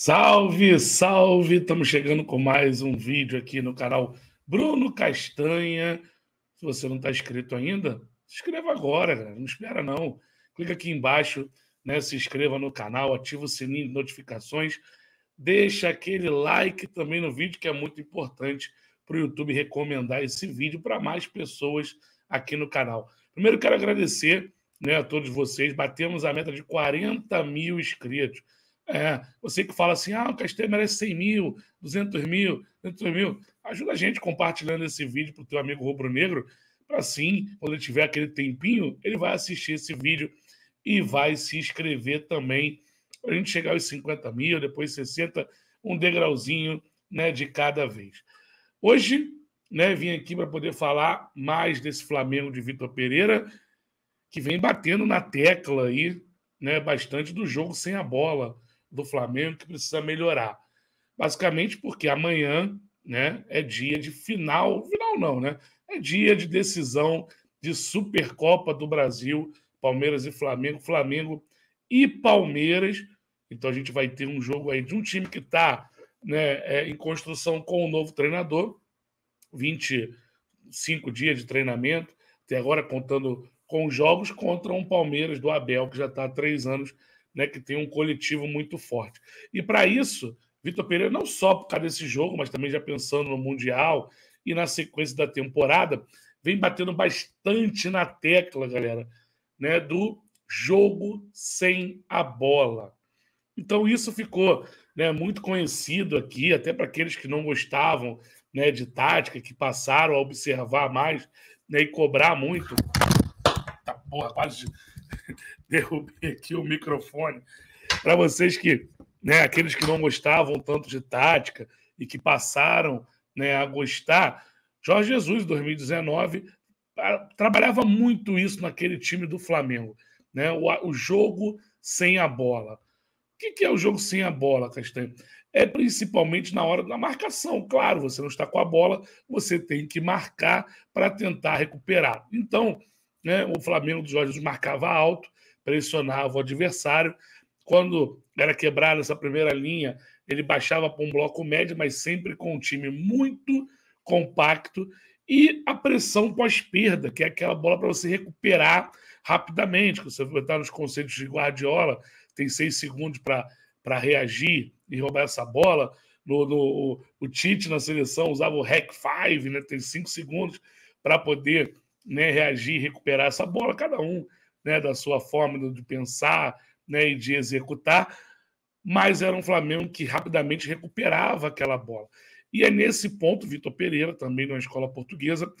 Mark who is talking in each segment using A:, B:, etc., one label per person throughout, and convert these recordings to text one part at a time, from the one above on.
A: Salve, salve! Estamos chegando com mais um vídeo aqui no canal Bruno Castanha. Se você não está inscrito ainda, se inscreva agora, Não espera, não. Clica aqui embaixo, né? Se inscreva no canal, ativa o sininho de notificações, deixa aquele like também no vídeo, que é muito importante para o YouTube recomendar esse vídeo para mais pessoas aqui no canal. Primeiro, quero agradecer né, a todos vocês. Batemos a meta de 40 mil inscritos. É, você que fala assim, ah, o Castelo merece 100 mil, 200 mil, 200 mil. Ajuda a gente compartilhando esse vídeo para o teu amigo rubro-negro, para sim, quando ele tiver aquele tempinho, ele vai assistir esse vídeo e vai se inscrever também
B: para a gente chegar aos
A: 50 mil, depois 60, um degrauzinho né, de cada vez. Hoje, né, vim aqui para poder falar mais desse Flamengo de Vitor Pereira, que vem batendo na tecla aí, né, bastante do jogo sem a bola do Flamengo que precisa melhorar. Basicamente porque amanhã né, é dia de final, final não, né? É dia de decisão de Supercopa do Brasil, Palmeiras e Flamengo, Flamengo e Palmeiras. Então a gente vai ter um jogo aí de um time que está né, é, em construção com o um novo treinador, 25 dias de treinamento, até agora contando com jogos contra um Palmeiras do Abel, que já está há três anos né, que tem um coletivo muito forte. E para isso, Vitor Pereira, não só por causa desse jogo, mas também já pensando no Mundial e na sequência da temporada, vem batendo bastante na tecla, galera, né, do jogo sem a bola. Então isso ficou né, muito conhecido aqui, até para aqueles que não gostavam né, de tática, que passaram a observar mais né, e cobrar muito. Tá, porra, quase derrubei aqui o microfone. Para vocês que, né, aqueles que não gostavam tanto de tática e que passaram né, a gostar, Jorge Jesus, em 2019, trabalhava muito isso naquele time do Flamengo. Né? O, o jogo sem a bola. O que, que é o jogo sem a bola, Castanho? É principalmente na hora da marcação. Claro, você não está com a bola, você tem que marcar para tentar recuperar. Então, né, o Flamengo dos Jorge marcava alto, pressionava o adversário. Quando era quebrada essa primeira linha, ele baixava para um bloco médio, mas sempre com um time muito compacto e a pressão pós-perda, que é aquela bola para você recuperar rapidamente, Quando você está nos conceitos de Guardiola, tem seis segundos para reagir e roubar essa bola. No, no o, o, Tite na seleção usava o hack 5, né, tem cinco segundos para poder né, reagir, recuperar essa bola, cada um né, da sua forma de pensar né, e de executar, mas era um Flamengo que rapidamente recuperava aquela bola. E é nesse ponto, Vitor Pereira, também na escola portuguesa,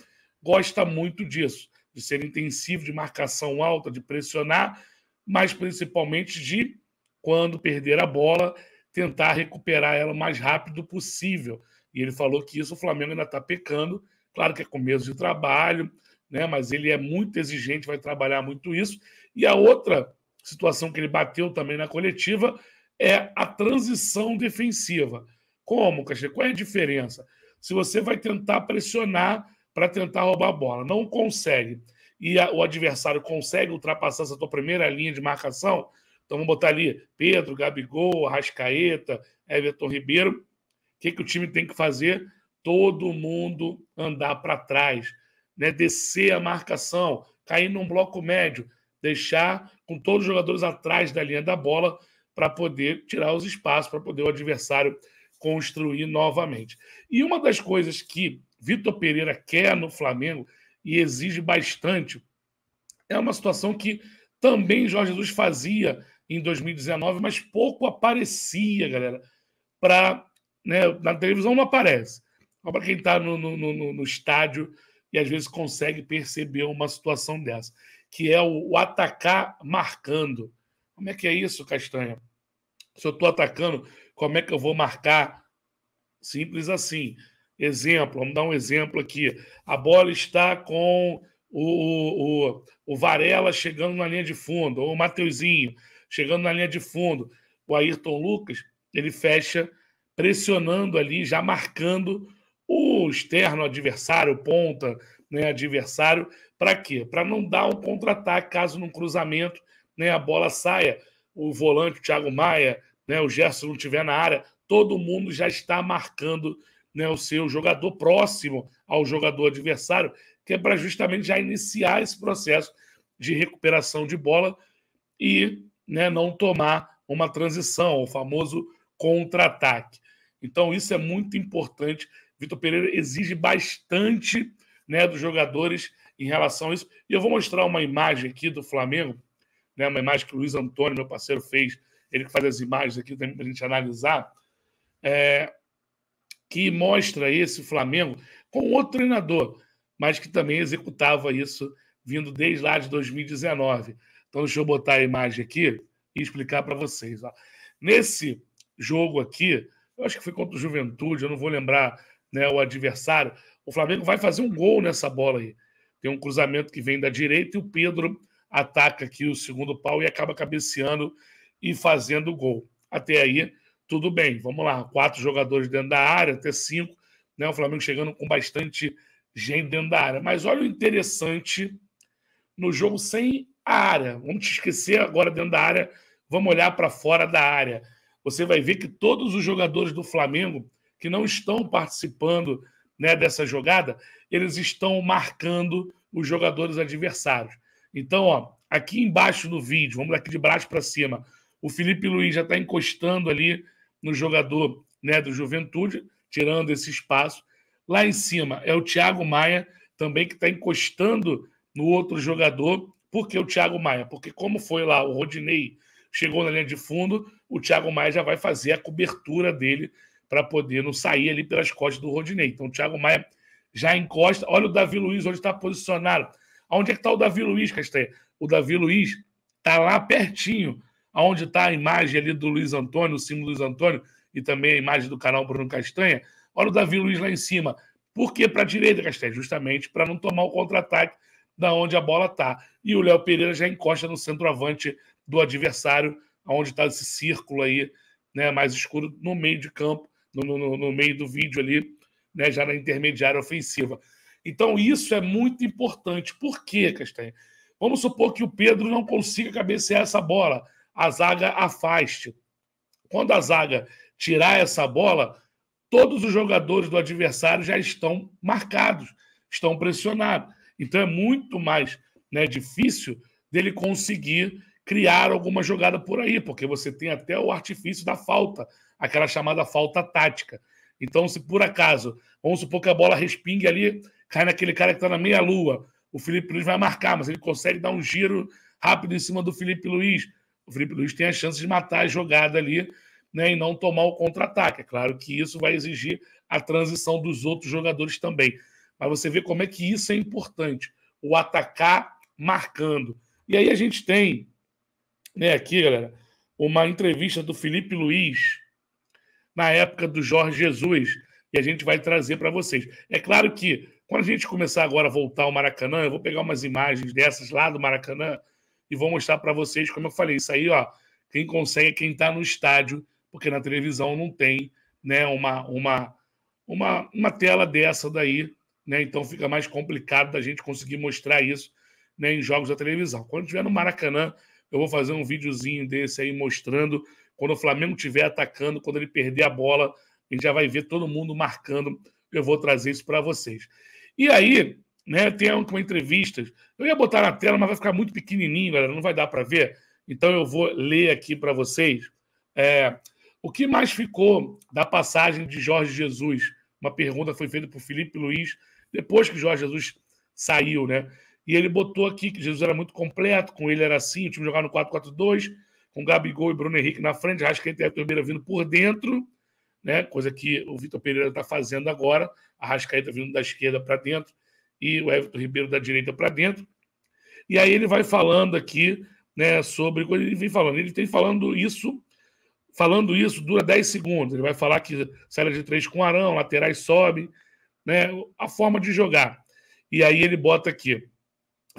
A: gosta muito disso, de ser intensivo, de marcação alta, de pressionar, mas principalmente de, quando perder a bola, tentar recuperar ela o mais rápido possível. E ele falou que isso o Flamengo ainda está pecando, claro que é começo de trabalho, né? mas ele é muito exigente, vai trabalhar muito isso. E a outra situação que ele bateu também na coletiva é a transição defensiva. Como, Cachê? Qual é a diferença? Se você vai tentar pressionar para tentar roubar a bola, não consegue, e a, o adversário consegue ultrapassar essa tua primeira linha de marcação, então vamos botar ali Pedro, Gabigol, Rascaeta, Everton Ribeiro. O que, que o time tem que fazer? Todo mundo andar para trás né, descer a marcação, cair num bloco médio, deixar com todos os jogadores atrás da linha da bola para poder tirar os espaços, para poder o adversário construir novamente. E uma das coisas que Vitor Pereira quer no Flamengo e exige bastante é uma situação que também Jorge Jesus fazia em 2019, mas pouco aparecia, galera. Para né, na televisão não aparece. Só para quem está no, no, no, no estádio e às vezes consegue perceber uma situação dessa, que é o, o atacar marcando. Como é que é isso, Castanha? Se eu estou atacando, como é que eu vou marcar? Simples assim. Exemplo, vamos dar um exemplo aqui. A bola está com o, o, o Varela chegando na linha de fundo, ou o Mateuzinho chegando na linha de fundo. O Ayrton Lucas, ele fecha pressionando ali, já marcando o externo adversário, ponta, né, adversário, para quê? Para não dar um contra-ataque caso num cruzamento né, a bola saia, o volante, o Thiago Maia, né, o Gerson não estiver na área, todo mundo já está marcando né, o seu jogador próximo ao jogador adversário, que é para justamente já iniciar esse processo de recuperação de bola e né, não tomar uma transição, o famoso contra-ataque. Então, isso é muito importante Vitor Pereira exige bastante né, dos jogadores em relação a isso. E eu vou mostrar uma imagem aqui do Flamengo, né, uma imagem que o Luiz Antônio, meu parceiro, fez, ele que faz as imagens aqui para a gente analisar, é, que mostra esse Flamengo com outro treinador, mas que também executava isso vindo desde lá de 2019. Então, deixa eu botar a imagem aqui e explicar para vocês. Ó. Nesse jogo aqui, eu acho que foi contra o Juventude, eu não vou lembrar né, o adversário. O Flamengo vai fazer um gol nessa bola aí. Tem um cruzamento que vem da direita e o Pedro ataca aqui o segundo pau e acaba cabeceando e fazendo o gol. Até aí, tudo bem. Vamos lá, quatro jogadores dentro da área, até cinco. Né, o Flamengo chegando com bastante gente dentro da área. Mas olha o interessante no jogo sem a área. Vamos te esquecer agora dentro da área, vamos olhar para fora da área. Você vai ver que todos os jogadores do Flamengo que não estão participando né, dessa jogada, eles estão marcando os jogadores adversários. Então, ó, aqui embaixo no vídeo, vamos daqui de baixo para cima, o Felipe Luiz já está encostando ali no jogador né, do Juventude, tirando esse espaço. Lá em cima é o Thiago Maia, também que está encostando no outro jogador. Por que o Thiago Maia? Porque, como foi lá, o Rodinei chegou na linha de fundo, o Thiago Maia já vai fazer a cobertura dele para poder não sair ali pelas costas do Rodinei. Então o Thiago Maia já encosta. Olha o Davi Luiz onde está posicionado. Onde é que está o Davi Luiz, Castanha? O Davi Luiz está lá pertinho, aonde está a imagem ali do Luiz Antônio, o símbolo Luiz Antônio, e também a imagem do canal Bruno Castanha. Olha o Davi Luiz lá em cima. Por que para a direita, Castanha? Justamente para não tomar o contra-ataque da onde a bola está. E o Léo Pereira já encosta no centroavante do adversário, aonde está esse círculo aí, né, mais escuro, no meio de campo no, no, no meio do vídeo ali, né, já na intermediária ofensiva. Então, isso é muito importante. Por quê, Castanha? Vamos supor que o Pedro não consiga cabecear essa bola, a zaga afaste. Quando a zaga tirar essa bola, todos os jogadores do adversário já estão marcados, estão pressionados. Então é muito mais né, difícil dele conseguir criar alguma jogada por aí, porque você tem até o artifício da falta, aquela chamada falta tática. Então, se por acaso, vamos supor que a bola respingue ali, cai naquele cara que está na meia-lua, o Felipe Luiz vai marcar, mas ele consegue dar um giro rápido em cima do Felipe Luiz. O Felipe Luiz tem a chance de matar a jogada ali né, e não tomar o contra-ataque. É claro que isso vai exigir a transição dos outros jogadores também. Mas você vê como é que isso é importante, o atacar marcando. E aí a gente tem né, aqui, galera, uma entrevista do Felipe Luiz na época do Jorge Jesus e a gente vai trazer para vocês. É claro que quando a gente começar agora a voltar ao Maracanã, eu vou pegar umas imagens dessas lá do Maracanã e vou mostrar para vocês, como eu falei, isso aí, ó, quem consegue é quem está no estádio, porque na televisão não tem, né, uma uma uma, uma tela dessa daí, né? Então fica mais complicado da gente conseguir mostrar isso, né, em jogos da televisão. Quando tiver no Maracanã, eu vou fazer um videozinho desse aí mostrando quando o Flamengo estiver atacando, quando ele perder a bola, a gente já vai ver todo mundo marcando. Eu vou trazer isso para vocês. E aí, né, tem uma entrevista. Eu ia botar na tela, mas vai ficar muito pequenininho, galera, não vai dar para ver. Então eu vou ler aqui para vocês. É, o que mais ficou da passagem de Jorge Jesus? Uma pergunta foi feita por Felipe Luiz depois que Jorge Jesus saiu, né? E ele botou aqui que Jesus era muito completo, com ele era assim, o time jogava no 4-4-2, com Gabigol e Bruno Henrique na frente, arrascaeta e Everton Ribeiro vindo por dentro, né? coisa que o Vitor Pereira está fazendo agora, a Rascaeta vindo da esquerda para dentro e o Everton Ribeiro da direita para dentro. E aí ele vai falando aqui né, sobre ele vem falando. Ele tem falando isso, falando isso dura 10 segundos. Ele vai falar que saída de três com Arão, laterais sobe, né, a forma de jogar. E aí ele bota aqui.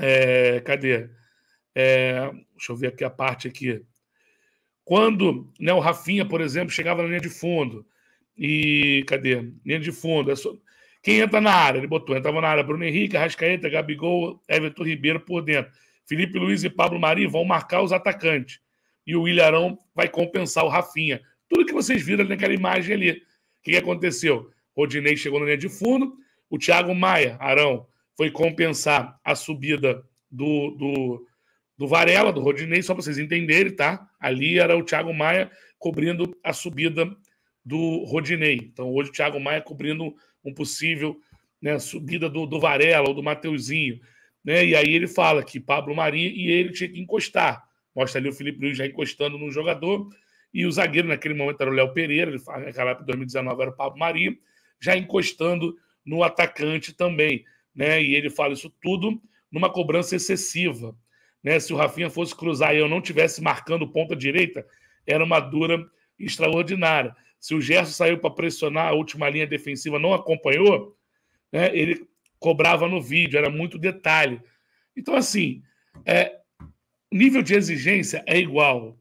A: É, cadê? É, deixa eu ver aqui a parte aqui. Quando né, o Rafinha, por exemplo, chegava na linha de fundo e... Cadê? Linha de fundo. É só... Quem entra na área? Ele botou. Entrava na área Bruno Henrique, Arrascaeta, Gabigol, Everton Ribeiro por dentro. Felipe Luiz e Pablo Mari vão marcar os atacantes. E o Ilharão vai compensar o Rafinha. Tudo que vocês viram naquela imagem ali. O que aconteceu? Rodinei chegou na linha de fundo, o Thiago Maia, Arão, foi compensar a subida do, do, do Varela, do Rodinei, só para vocês entenderem, tá? Ali era o Thiago Maia cobrindo a subida do Rodinei. Então, hoje o Thiago Maia cobrindo um possível né, subida do, do Varela ou do Mateuzinho. Né? E aí ele fala que Pablo Mari e ele tinha que encostar. Mostra ali o Felipe Luiz já encostando no jogador. E o zagueiro, naquele momento, era o Léo Pereira, ele fala, naquela época de 2019 era o Pablo Mari, já encostando no atacante também né? E ele fala isso tudo numa cobrança excessiva. Né? Se o Rafinha fosse cruzar e eu não tivesse marcando ponta direita, era uma dura extraordinária. Se o Gerson saiu para pressionar a última linha defensiva, não acompanhou, né? ele cobrava no vídeo, era muito detalhe. Então, assim, é, nível de exigência é igual.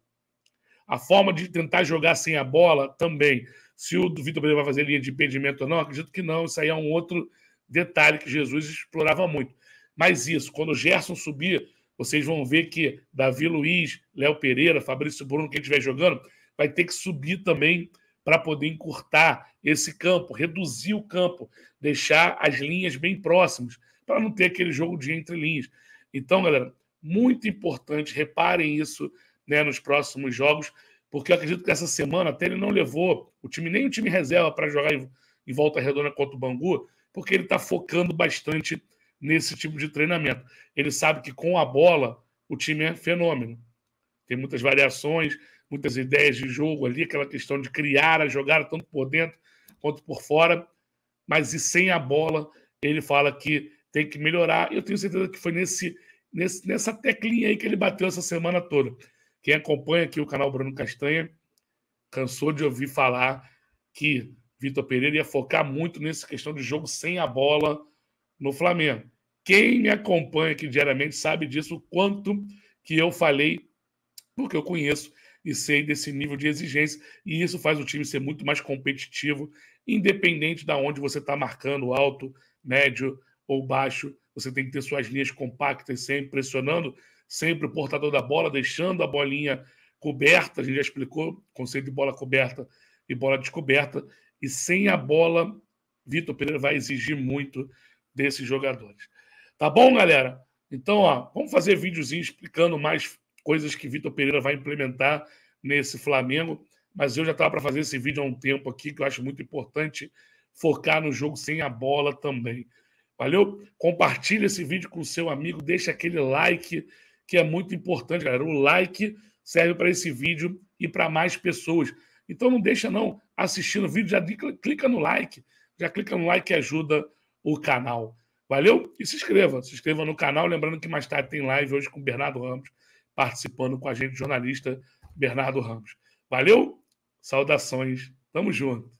A: A forma de tentar jogar sem a bola também. Se o Vitor Pereira vai fazer linha de impedimento ou não, acredito que não. Isso aí é um outro Detalhe que Jesus explorava muito. Mas isso, quando o Gerson subir, vocês vão ver que Davi Luiz, Léo Pereira, Fabrício Bruno, quem estiver jogando, vai ter que subir também para poder encurtar esse campo, reduzir o campo, deixar as linhas bem próximas, para não ter aquele jogo de entre linhas. Então, galera, muito importante, reparem isso né, nos próximos jogos, porque eu acredito que essa semana até ele não levou o time, nem o time reserva para jogar em, em volta redonda contra o Bangu, porque ele está focando bastante nesse tipo de treinamento. Ele sabe que com a bola o time é fenômeno. Tem muitas variações, muitas ideias de jogo ali, aquela questão de criar a jogada tanto por dentro quanto por fora, mas e sem a bola, ele fala que tem que melhorar. Eu tenho certeza que foi nesse, nesse nessa teclinha aí que ele bateu essa semana toda. Quem acompanha aqui o canal Bruno Castanha cansou de ouvir falar que Vitor Pereira ia focar muito nessa questão de jogo sem a bola no Flamengo. Quem me acompanha aqui diariamente sabe disso, o quanto que eu falei, porque eu conheço e sei desse nível de exigência, e isso faz o time ser muito mais competitivo, independente de onde você está marcando, alto, médio ou baixo, você tem que ter suas linhas compactas, sempre pressionando, sempre o portador da bola, deixando a bolinha coberta, a gente já explicou o conceito de bola coberta e bola descoberta. E sem a bola, Vitor Pereira vai exigir muito desses jogadores. Tá bom, galera? Então, ó, vamos fazer videozinho explicando mais coisas que Vitor Pereira vai implementar nesse Flamengo. Mas eu já estava para fazer esse vídeo há um tempo aqui, que eu acho muito importante focar no jogo sem a bola também. Valeu? Compartilha esse vídeo com o seu amigo, deixa aquele like, que é muito importante, galera. O like serve para esse vídeo e para mais pessoas. Então não deixa não assistindo o vídeo, já clica no like, já clica no like que ajuda o canal. Valeu? E se inscreva, se inscreva no canal, lembrando que mais tarde tem live hoje com o Bernardo Ramos, participando com a gente, jornalista Bernardo Ramos. Valeu? Saudações. Tamo junto.